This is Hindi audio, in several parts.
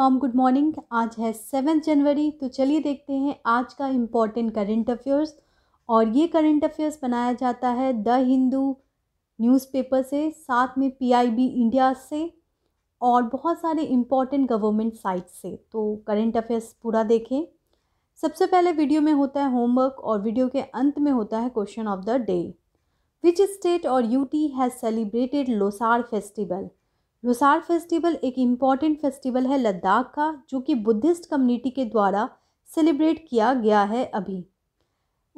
हम गुड मॉर्निंग आज है सेवन जनवरी तो चलिए देखते हैं आज का इम्पोर्टेंट करंट अफेयर्स और ये करंट अफेयर्स बनाया जाता है द हिंदू न्यूज़पेपर से साथ में पीआईबी इंडिया से और बहुत सारे इम्पॉर्टेंट गवर्नमेंट साइट से तो करंट अफेयर्स पूरा देखें सबसे पहले वीडियो में होता है होमवर्क और वीडियो के अंत में होता है question of the day which state और UT has celebrated Losar festival Losar festival एक इम्पॉर्टेंट फेस्टिवल है लद्दाख का जो कि बुद्धिस्ट कम्युनिटी के द्वारा सेलिब्रेट किया गया है अभी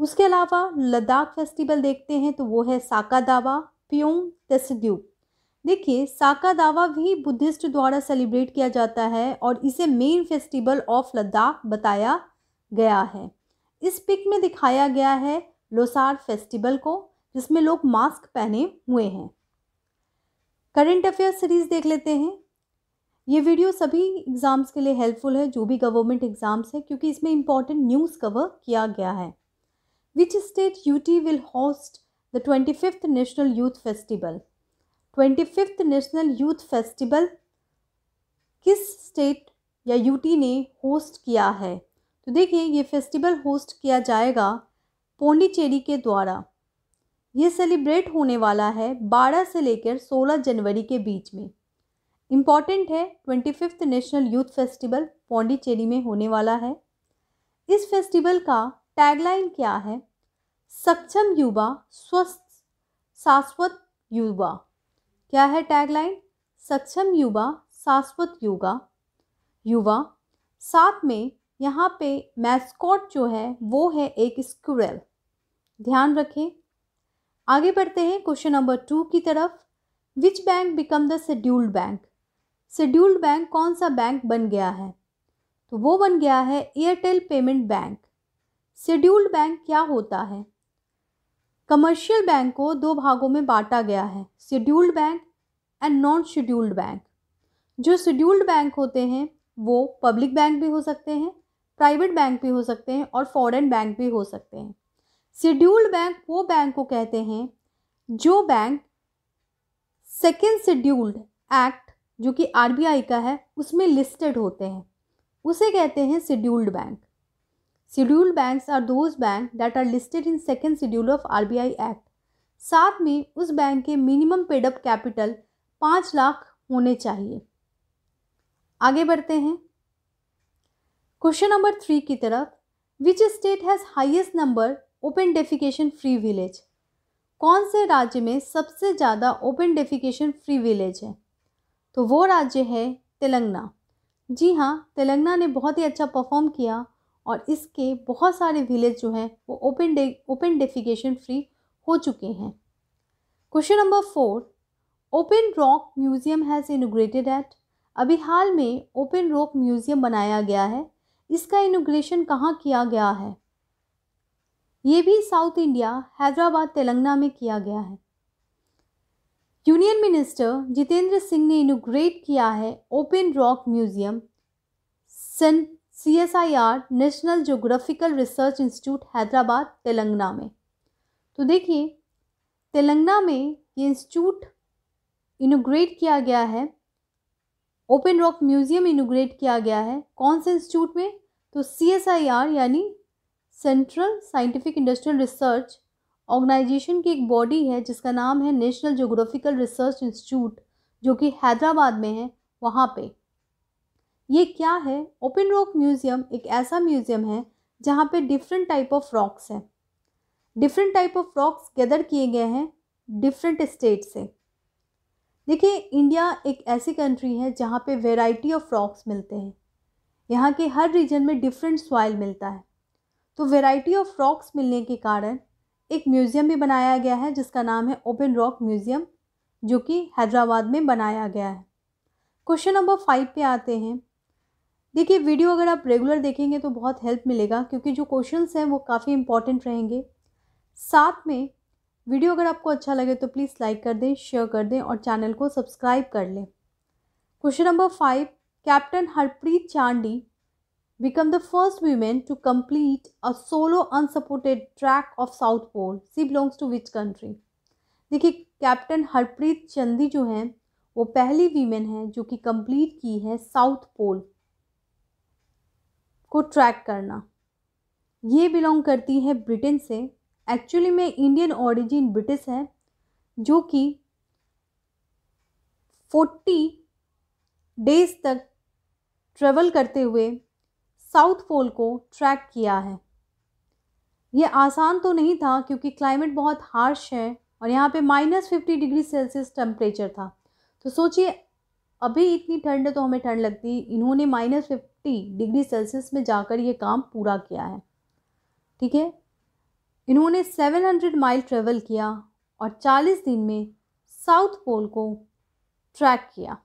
उसके अलावा लद्दाख फेस्टिवल देखते हैं तो वो है साका दावा प्योंग तेसड्यूप देखिए साका दावा भी बुद्धिस्ट द्वारा सेलिब्रेट किया जाता है और इसे मेन फेस्टिवल ऑफ लद्दाख बताया गया है इस पिक में दिखाया गया है लोसार फेस्टिवल को जिसमें लोग मास्क पहने हुए हैं करंट अफेयर्स सीरीज़ देख लेते हैं ये वीडियो सभी एग्ज़ाम्स के लिए हेल्पफुल है जो भी गवर्नमेंट एग्ज़ाम्स है क्योंकि इसमें इंपॉर्टेंट न्यूज़ कवर किया गया है which state UT will host the twenty fifth national youth festival twenty fifth national youth festival किस स्टेट या यूटी ने होस्ट किया है तो देखिए ये फेस्टिवल होस्ट किया जाएगा पौंडीचेरी के द्वारा ये सेलिब्रेट होने वाला है 12 से लेकर 16 जनवरी के बीच में इम्पॉर्टेंट है twenty fifth national youth festival Pondicherry में होने वाला है इस फेस्टिवल का टैगलाइन क्या है सक्षम युवा स्वस्थ शाश्वत युवा क्या है टैगलाइन सक्षम युवा शाश्वत युवा युवा साथ में यहाँ पे मैस्कॉट जो है वो है एक स्क्वेल ध्यान रखें आगे बढ़ते हैं क्वेश्चन नंबर टू की तरफ which bank become the scheduled bank scheduled bank कौन सा बैंक बन गया है तो वो बन गया है Airtel payment bank scheduled bank क्या होता है कमर्शियल बैंक को दो भागों में बांटा गया है scheduled bank and non scheduled bank जो शेड्यूल्ड बैंक होते हैं वो पब्लिक बैंक भी हो सकते हैं प्राइवेट बैंक भी हो सकते हैं और फॉरेन बैंक भी हो सकते हैं शेड्यूल्ड बैंक वो बैंक को कहते हैं जो बैंक सेकेंड शेड्यूल्ड एक्ट जो कि आर का है उसमें लिस्टेड होते हैं उसे कहते हैं scheduled bank scheduled banks are those bank that are listed in second schedule of RBI act साथ में उस बैंक के मिनिमम पेडअप कैपिटल पाँच लाख होने चाहिए आगे बढ़ते हैं क्वेश्चन नंबर थ्री की तरफ which state has highest number open defecation free village कौन से राज्य में सबसे ज़्यादा ओपन डेफिकेशन फ्री विलेज है तो वो राज्य है तेलंगाना जी हाँ तेलंगाना ने बहुत ही अच्छा परफॉर्म किया और इसके बहुत सारे विलेज जो हैं वो ओपन डे ओपन डेफिकेशन फ्री हो चुके हैं question number four open rock museum has inaugurated at अभी हाल में ओपन रॉक म्यूज़ियम बनाया गया है इसका इनोग्रेशन कहाँ किया गया है ये भी साउथ इंडिया हैदराबाद तेलंगाना में किया गया है यूनियन मिनिस्टर जितेंद्र सिंह ने इनोग्रेट किया है ओपन रॉक म्यूजियम सन C S I R national geographical research institute Hyderabad Telangana में तो देखिए तेलंगाना में ये इंस्टीट्यूट इनोग्रेट किया गया है ओपन रॉक म्यूजियम इनोग्रेट किया गया है कौन से इंस्टीट्यूट में तो सी एस आई आर यानी central scientific industrial research organisation की एक बॉडी है जिसका नाम है नेशनल जोग्राफिकल रिसर्च इंस्टीट्यूट जो कि हैदराबाद में है वहाँ पे ये क्या है ओपन रॉक म्यूज़ियम एक ऐसा म्यूज़ियम है जहाँ पे डिफरेंट टाइप ऑफ रॉक्स हैं different type of rocks gather किए गए हैं डिफरेंट स्टेट से देखिए इंडिया एक ऐसी कंट्री है जहाँ पे वेराइटी ऑफ रॉक्स मिलते हैं यहाँ के हर रीजन में डिफरेंट सॉइल मिलता है तो वेराइटी ऑफ रॉक्स मिलने के कारण एक म्यूज़ियम भी बनाया गया है जिसका नाम है ओपन रॉक म्यूज़ियम जो कि हैदराबाद में बनाया गया है क्वेश्चन नंबर फाइव पे आते हैं देखिए वीडियो अगर आप रेगुलर देखेंगे तो बहुत हेल्प मिलेगा क्योंकि जो क्वेश्चन हैं वो काफ़ी इंपॉर्टेंट रहेंगे साथ में वीडियो अगर आपको अच्छा लगे तो प्लीज़ लाइक कर दें शेयर कर दें और चैनल को सब्सक्राइब कर लें question number five captain Harpreet Chandi become the first women to complete a solo unsupported track of South Pole. She belongs to which country? देखिए कैप्टन हरप्रीत चंदी जो हैं वो पहली वीमेन हैं जो कि कंप्लीट की है साउथ पोल को ट्रैक करना ये बिलोंग करती है ब्रिटेन से एक्चुअली में इंडियन ओरिजिन ब्रिटिश है जो कि फोर्टी डेज तक ट्रेवल करते हुए साउथ पोल को ट्रैक किया है ये आसान तो नहीं था क्योंकि क्लाइमेट बहुत हार्श है और यहाँ पे minus fifty degree Celsius temperature था तो सोचिए अभी इतनी ठंड है तो हमें ठंड लगती इन्होंने माइनस फिफ्टी डिग्री सेल्सियस में जाकर ये काम पूरा किया है ठीक है इन्होंने सेवन हंड्रेड माइल ट्रेवल किया और चालीस दिन में साउथ पोल को ट्रैक किया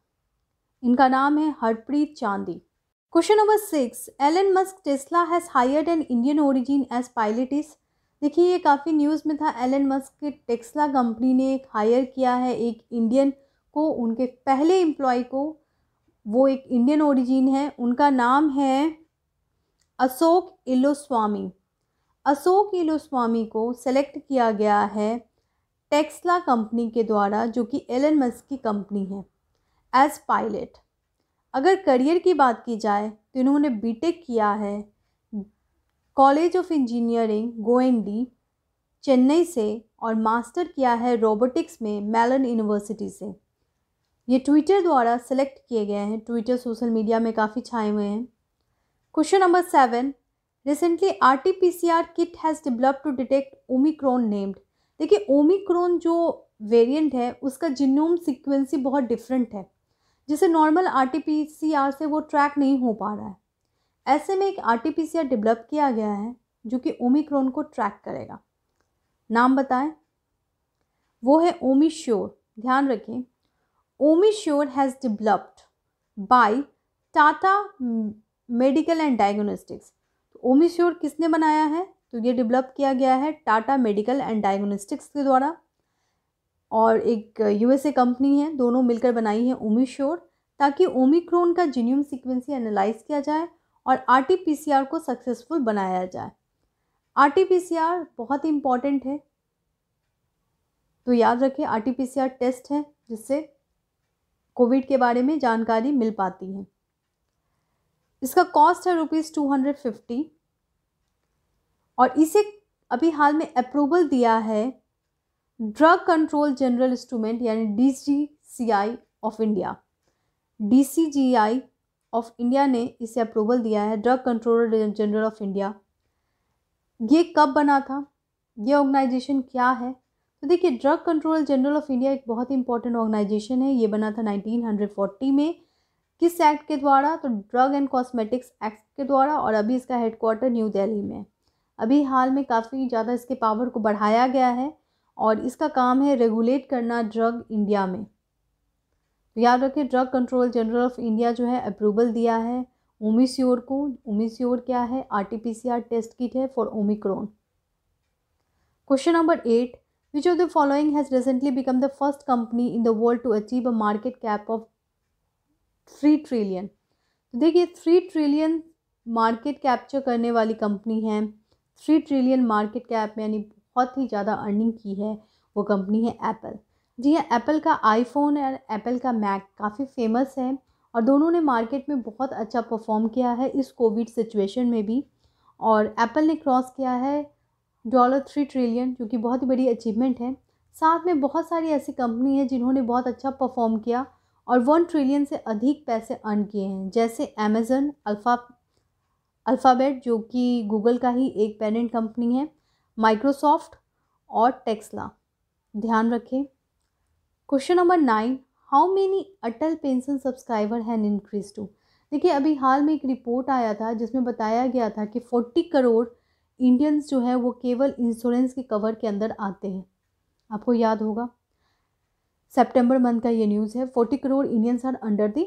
इनका नाम है Harpreet Chandi question number six Elon Musk Tesla has hired an Indian origin as इस देखिए ये काफ़ी न्यूज़ में था एलन मस्क के टेक्सला कंपनी ने एक हायर किया है एक इंडियन को उनके पहले एम्प्लॉय को वो एक इंडियन ओरिजिन है उनका नाम है अशोक इलोस्वामी अशोक इलोस्वामी को सेलेक्ट किया गया है टेक्सला कंपनी के द्वारा जो कि एलन मस्क की कंपनी है एज पायलट अगर करियर की बात की जाए तो इन्होंने बीटेक किया है college of engineering Guindy Chennai से और मास्टर किया है रोबोटिक्स में मेलन यूनिवर्सिटी से ये ट्विटर द्वारा सेलेक्ट किए गए हैं ट्विटर सोशल मीडिया में काफ़ी छाए हुए हैं question number seven recently R T P C R kit has develop to detect Omicron named देखिए ओमिक्रोन जो वेरिएंट है उसका जिनोम सिक्वेंसी बहुत डिफरेंट है जिसे normal R T P C R से वो ट्रैक नहीं हो पा रहा है ऐसे में एक आर डेवलप किया गया है जो कि ओमिक्रोन को ट्रैक करेगा नाम बताएं वो है ओमी श्योर ध्यान रखें Omi sure has developed by Tata medical and diagnostics तो ओमी श्योर किसने बनाया है तो ये डेवलप किया गया है टाटा मेडिकल एंड डायग्नोस्टिक्स के द्वारा और एक यूएसए कंपनी है दोनों मिलकर बनाई है ओमीश्योर ताकि ओमिक्रोन का जीनियम सिक्वेंसी एनालाइज किया जाए और आर को सक्सेसफुल बनाया जाए आर बहुत ही इम्पॉर्टेंट है तो याद रखें आर टेस्ट है जिससे कोविड के बारे में जानकारी मिल पाती है इसका कॉस्ट है रुपीज़ टू हंड्रेड फिफ्टी और इसे अभी हाल में अप्रूवल दिया है ड्रग कंट्रोल जनरल इंस्ट्रूमेंट यानी D C I of India D C G I of India ने इसे अप्रूवल दिया है drug control general of India ये कब बना था ये ऑर्गेनाइजेशन क्या है तो देखिए drug control general of India एक बहुत ही इंपॉर्टेंट ऑर्गेनाइजेशन है ये बना था 1940 में किस एक्ट के द्वारा तो ड्रग एंड कॉस्मेटिक्स एक्ट के द्वारा और अभी इसका हेडक्वार्टर न्यू दिल्ली में अभी हाल में काफ़ी ज़्यादा इसके पावर को बढ़ाया गया है और इसका काम है रेगुलेट करना ड्रग इंडिया में तो याद रखें drug control general of India जो है अप्रूवल दिया है ओमिस्योर को ओमिस्योर क्या है आरटीपीसीआर टेस्ट किट है for Omicron question number eight which of the following has recently become the first company in the world to achieve a market cap of three trillion तो देखिए थ्री ट्रिलियन मार्केट कैप्चर करने वाली कंपनी है थ्री ट्रिलियन मार्केट कैप यानी बहुत ही ज़्यादा अर्निंग की है वो कंपनी है एप्पल जी हाँ एप्पल का आईफोन और एप्पल का मैक काफ़ी फेमस है और दोनों ने मार्केट में बहुत अच्छा परफॉर्म किया है इस कोविड सिचुएशन में भी और एप्पल ने क्रॉस किया है डॉलर थ्री ट्रिलियन जो कि बहुत ही बड़ी अचीवमेंट है साथ में बहुत सारी ऐसी कंपनी है जिन्होंने बहुत अच्छा परफॉर्म किया और वन ट्रिलियन से अधिक पैसे अर्न किए हैं जैसे अमेज़न अल्फ़ा अल्फ़ाबेट जो कि गूगल का ही एक पेरेंट कंपनी है माइक्रोसॉफ्ट और टेक्सला ध्यान रखें question number nine how many Atal pension subscriber हैं इंक्रीज टू देखिए अभी हाल में एक रिपोर्ट आया था जिसमें बताया गया था कि फोर्टी करोड़ इंडियंस जो है वो केवल इंश्योरेंस के कवर के अंदर आते हैं आपको याद होगा सितंबर मंथ का ये न्यूज़ है forty crore Indians are under the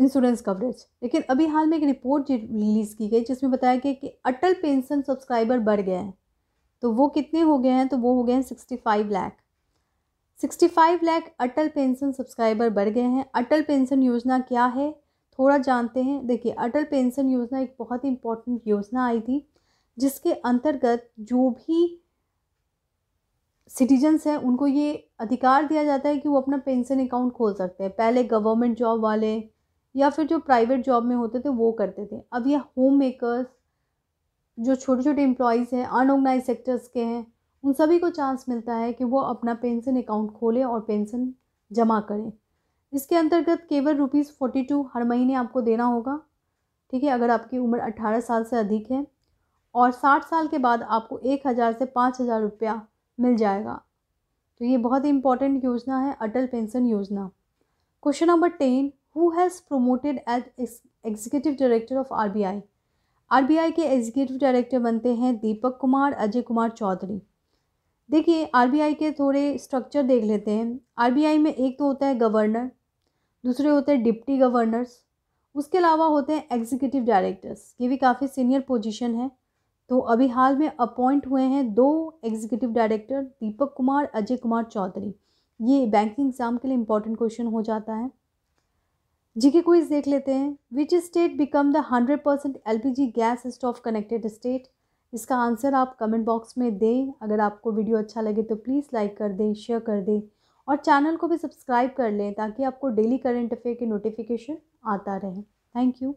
insurance coverage लेकिन अभी हाल में एक रिपोर्ट रिलीज़ की गई जिसमें बताया गया कि अटल पेंशन सब्सक्राइबर बढ़ गए हैं तो वो कितने हो गए हैं तो वो हो गए हैं sixty five lakh sixty five lakh Atal pension subscriber बढ़ गए हैं अटल पेंशन योजना क्या है थोड़ा जानते हैं देखिए अटल पेंशन योजना एक बहुत ही इम्पोर्टेंट योजना आई थी जिसके अंतर्गत जो भी सिटीजन्स हैं उनको ये अधिकार दिया जाता है कि वो अपना पेंशन अकाउंट खोल सकते हैं पहले गवर्नमेंट जॉब वाले या फिर जो प्राइवेट जॉब में होते थे वो करते थे अब ये होम मेकर्स जो छोटे छोटे एम्प्लॉयज़ हैं अनऑर्गनाइज सेक्टर्स के हैं उन सभी को चांस मिलता है कि वो अपना पेंशन अकाउंट खोलें और पेंशन जमा करें इसके अंतर्गत केवल रुपीज़ फोर्टी टू हर महीने आपको देना होगा ठीक है अगर आपकी उम्र अट्ठारह साल से अधिक है और साठ साल के बाद आपको एक हज़ार से पाँच हज़ार रुपया मिल जाएगा तो ये बहुत ही इंपॉर्टेंट योजना है अटल पेंशन योजना question number ten who has promoted as executive director of B I के एग्जीक्यूटिव डायरेक्टर बनते हैं दीपक कुमार अजय कुमार चौधरी देखिए आरबीआई के थोड़े स्ट्रक्चर देख लेते हैं आरबीआई में एक तो होता है गवर्नर दूसरे होते हैं डिप्टी गवर्नर्स उसके अलावा होते हैं एग्जीक्यूटिव डायरेक्टर्स ये भी काफ़ी सीनियर पोजीशन है तो अभी हाल में अपॉइंट हुए हैं दो एग्जीक्यूटिव डायरेक्टर दीपक कुमार अजय कुमार चौधरी ये बैंकिंग एग्ज़ाम के लिए इंपॉर्टेंट क्वेश्चन हो जाता है जीके क्विज देख लेते हैं which state become the hundred percent L P G gas stove connected state इसका आंसर आप कमेंट बॉक्स में दें अगर आपको वीडियो अच्छा लगे तो प्लीज़ लाइक कर दें शेयर कर दें और चैनल को भी सब्सक्राइब कर लें ताकि आपको डेली करंट अफेयर की नोटिफिकेशन आता रहे थैंक यू